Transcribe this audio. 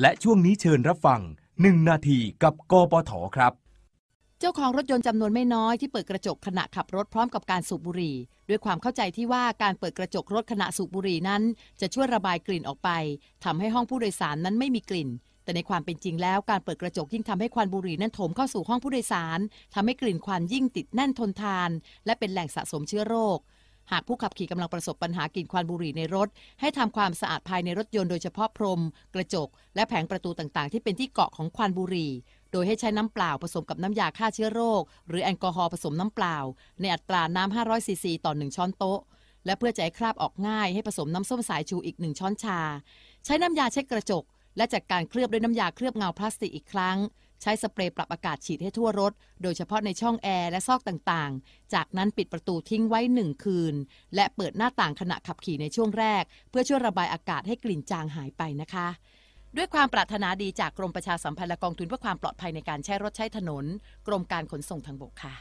และช่วงนี้เชิญรับฟัง 1 นาทีกับกปทครับ เจ้าของรถยนต์จำนวนไม่น้อยที่เปิดกระจกขณะขับรถพร้อมกับการสูบบุหรี่ด้วยความเข้าใจที่ว่าการเปิดกระจกรถขณะสูบบุหรี่นั้น จะช่วยระบายกลิ่นออกไป ทำให้ห้องผู้โดยสารนั้นไม่มีกลิ่น แต่ในความเป็นจริงแล้วการเปิดกระจกยิ่งทำให้ควันบุหรี่นั้นโถมเข้าสู่ห้องผู้โดยสาร ทำให้กลิ่นควันยิ่งติดแน่นทนทาน และเป็นแหล่งสะสมเชื้อโรคหากผู้ขับขี่กำลังประสบปัญหากินควันบุหรี่ในรถ ให้ทำความสะอาดภายในรถยนต์โดยเฉพาะพรม กระจก และแผงประตูต่างๆ ที่เป็นที่เกาะของควันบุหรี่ โดยให้ใช้น้ำเปล่าผสมกับน้ำยาฆ่าเชื้อโรค หรือแอลกอฮอล์ผสมน้ำเปล่า ในอัตราน้ำ500ซีซีต่อ 1 ช้อนโต๊ะ และเพื่อจะให้คราบออกง่ายให้ผสมน้ำส้มสายชูอีก1ช้อนชาใช้น้ำยาเช็ดกระจกและจากการเคลือบด้วยน้ำยาเคลือบเงาพลาสติกอีกครั้ง ใช้สเปรย์ปรับอากาศฉีดให้ทั่วรถ โดยเฉพาะในช่องแอร์และซอกต่าง ๆ จากนั้นปิดประตูทิ้งไว้หนึ่งคืน และเปิดหน้าต่างขณะขับขี่ในช่วงแรก เพื่อช่วยระบายอากาศให้กลิ่นจางหายไปนะคะ ด้วยความปรารถนาดีจากกรมประชาสัมพันธ์และกองทุนเพื่อความปลอดภัยในการใช้รถใช้ถนน กรมการขนส่งทางบกค่ะ